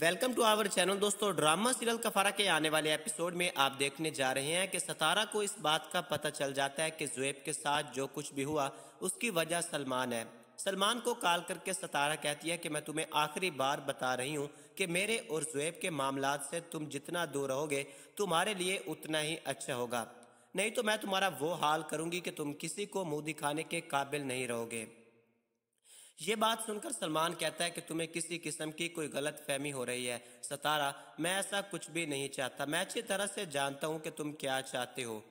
welcome to our channel दोस्तों drama serial Kaffara के आने वाले एपिसोड में आप देखने जा रहे हैं कि सतारा को इस बात का पता चल जाता है कि जुएब के साथ जो कुछ भी हुआ उसकी वजह सलमान है सलमान को कॉल करके सतारा कहती है कि मैं तुम्हें आखिरी बार बता रही हूँ कि मेरे और जुएब के मामला से तुम जितना दूर रहोगे तुम्हारे लिए उतना ही अच्छा होगा नहीं तो मैं तुम्हारा वो हाल करूंगी कि तुम किसी को मुंह दिखाने के काबिल नहीं रहोगे ये बात सुनकर सलमान कहता है कि तुम्हें किसी किस्म की कोई गलत फहमी हो रही है सतारा मैं ऐसा कुछ भी नहीं चाहता मैं अच्छी तरह से जानता हूँ कि तुम क्या चाहते हो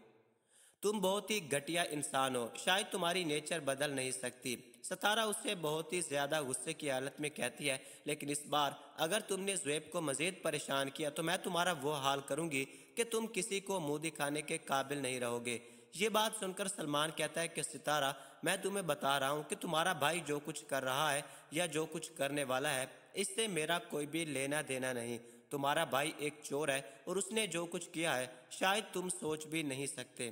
तुम बहुत ही घटिया इंसान हो शायद तुम्हारी नेचर बदल नहीं सकती सतारा उससे बहुत ही ज्यादा गुस्से की हालत में कहती है लेकिन इस बार अगर तुमने जुएब को मजीद परेशान किया तो मैं तुम्हारा वो हाल करूंगी कि तुम किसी को मुंह दिखाने के काबिल नहीं रहोगे ये बात सुनकर सलमान कहता है कि सितारा मैं तुम्हें बता रहा हूँ कि तुम्हारा भाई जो कुछ कर रहा है या जो कुछ करने वाला है इससे मेरा कोई भी लेना देना नहीं तुम्हारा भाई एक चोर है और उसने जो कुछ किया है शायद तुम सोच भी नहीं सकते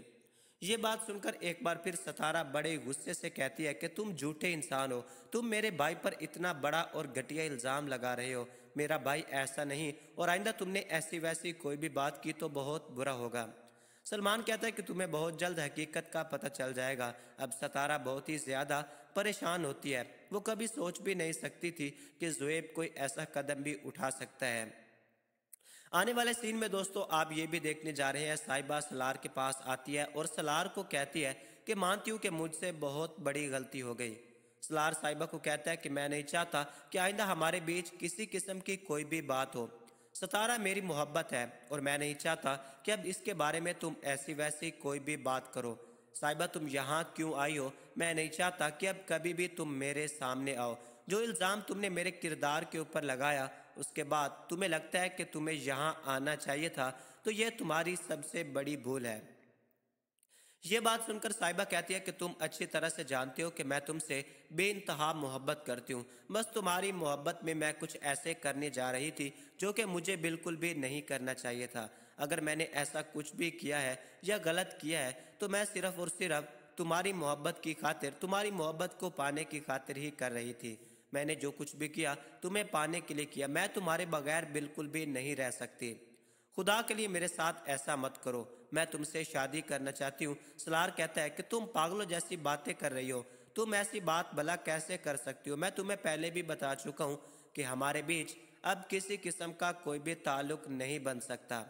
ये बात सुनकर एक बार फिर सतारा बड़े गुस्से से कहती है कि तुम झूठे इंसान हो तुम मेरे भाई पर इतना बड़ा और घटिया इल्ज़ाम लगा रहे हो मेरा भाई ऐसा नहीं और आइंदा तुमने ऐसी वैसी कोई भी बात की तो बहुत बुरा होगा सलमान कहता है कि तुम्हें बहुत जल्द हकीकत का पता चल जाएगा अब सतारा बहुत ही ज़्यादा परेशान होती है वो कभी सोच भी नहीं सकती थी कि जुएब कोई ऐसा कदम भी उठा सकता है आने वाले सीन में दोस्तों आप ये भी देखने जा रहे हैं साहिबा सलार के पास आती है और सलार को कहती है कि मानती हूँ कि मुझसे बहुत बड़ी गलती हो गई सलार साहिबा को कहता है कि मैं नहीं चाहता कि आइंदा हमारे बीच किसी किस्म की कोई भी बात हो सतारा मेरी मोहब्बत है और मैं नहीं चाहता कि अब इसके बारे में तुम ऐसी वैसी कोई भी बात करो साहिबा तुम यहाँ क्यों आई हो मैं नहीं चाहता कि अब कभी भी तुम मेरे सामने आओ जो इल्ज़ाम तुमने मेरे किरदार के ऊपर लगाया उसके बाद तुम्हें लगता है कि तुम्हें यहाँ आना चाहिए था तो यह तुम्हारी सबसे बड़ी भूल है ये बात सुनकर साहिबा कहती है कि तुम अच्छी तरह से जानते हो कि मैं तुमसे बे इंतहा मोहब्बत करती हूँ बस तुम्हारी मोहब्बत में मैं कुछ ऐसे करने जा रही थी जो कि मुझे बिल्कुल भी नहीं करना चाहिए था अगर मैंने ऐसा कुछ भी किया है या गलत किया है तो मैं सिर्फ और सिर्फ तुम्हारी मोहब्बत की खातिर तुम्हारी मोहब्बत को पाने की खातिर ही कर रही थी मैंने जो कुछ भी किया तुम्हें पाने के लिए किया मैं तुम्हारे बगैर बिल्कुल भी नहीं रह सकती खुदा के लिए मेरे साथ ऐसा मत करो मैं तुमसे शादी करना चाहती हूँ सलार कहता है कि तुम पागलों जैसी बातें कर रही हो तुम ऐसी बात भला कैसे कर सकती हो मैं तुम्हें पहले भी बता चुका हूँ कि हमारे बीच अब किसी किस्म का कोई भी ताल्लुक नहीं बन सकता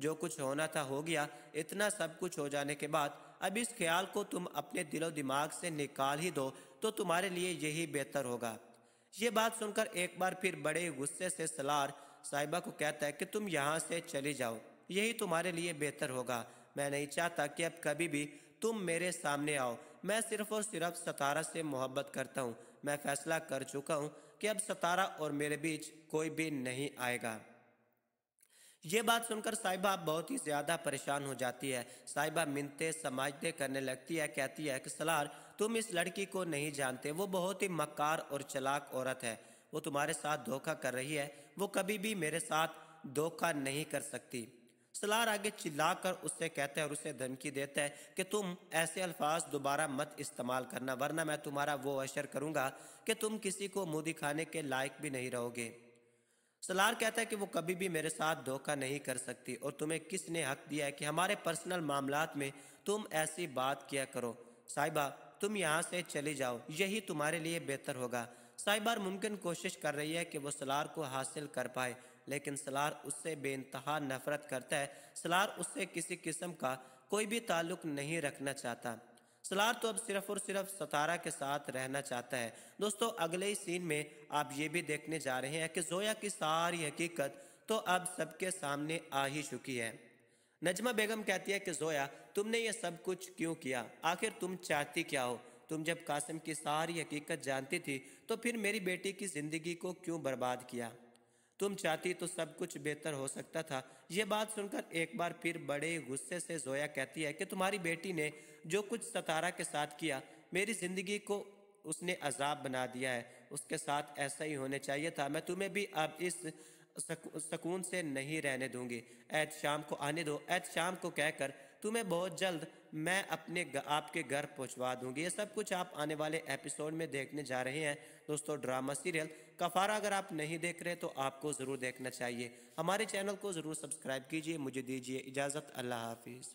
जो कुछ होना था हो गया इतना सब कुछ हो जाने के बाद अब इस ख्याल को तुम अपने दिलो दिमाग से निकाल ही दो तो तुम्हारे लिए यही बेहतर होगा ये बात सुनकर एक बार फिर बड़े गुस्से से सलार साहिबा को कहता है कि तुम यहाँ से चली जाओ यही तुम्हारे लिए बेहतर होगा मैं नहीं चाहता कि अब कभी भी तुम मेरे सामने आओ मैं सिर्फ और सिर्फ सतारा से मोहब्बत करता हूँ मैं फैसला कर चुका हूँ कि अब सतारा और मेरे बीच कोई भी नहीं आएगा ये बात सुनकर साहिबा बहुत ही ज़्यादा परेशान हो जाती है साहिबा मिनते समाजते करने लगती है कहती है कि सलार तुम इस लड़की को नहीं जानते वो बहुत ही मक्कार और चलाक औरत है वो तुम्हारे साथ धोखा कर रही है वो कभी भी मेरे साथ धोखा नहीं कर सकती सलार आगे चिल्लाकर उससे कहता है और उसे धमकी देता है कि तुम ऐसे अल्फाज दोबारा मत इस्तेमाल करना वरना मैं तुम्हारा वो अशर करूंगा कि तुम किसी को मुँह दिखाने के लायक भी नहीं रहोगे सलार कहता है कि वो कभी भी मेरे साथ धोखा नहीं कर सकती और तुम्हें किसने हक दिया है कि हमारे पर्सनल मामला में तुम ऐसी बात किया करो साहिबा तुम यहाँ से चले जाओ यही तुम्हारे लिए बेहतर होगा साहिबार मुमकिन कोशिश कर रही है कि वो सलार को हासिल कर पाए लेकिन सलार उससे बेानतहा नफरत करता है सलार उससे किसी किस्म का कोई भी ताल्लुक नहीं रखना चाहता सलार तो अब सिर्फ और सिर्फ सतारा के साथ रहना चाहता है दोस्तों अगले ही सीन में आप ये भी देखने जा रहे हैं कि जोया की सारी हकीकत तो अब सबके सामने आ ही चुकी है नजमा बेगम कहती है कि जोया तुमने ये सब कुछ क्यों किया आखिर तुम चाहती क्या हो तुम जब कासिम की सारी हकीकत जानती थी तो फिर मेरी बेटी की ज़िंदगी को क्यों बर्बाद किया तुम चाहती तो सब कुछ बेहतर हो सकता था यह बात सुनकर एक बार फिर बड़े गुस्से से जोया कहती है कि तुम्हारी बेटी ने जो कुछ सतारा के साथ किया मेरी जिंदगी को उसने अजाब बना दिया है उसके साथ ऐसा ही होने चाहिए था मैं तुम्हें भी अब इस सकून से नहीं रहने दूंगी ऐत शाम को आने दो ऐत शाम को कहकर तुम्हें बहुत जल्द मैं अपने आपके घर पहुंचवा दूंगी ये सब कुछ आप आने वाले एपिसोड में देखने जा रहे हैं दोस्तों ड्रामा सीरियल कफारा अगर आप नहीं देख रहे तो आपको ज़रूर देखना चाहिए हमारे चैनल को ज़रूर सब्सक्राइब कीजिए मुझे दीजिए इजाज़त अल्लाह हाफिज़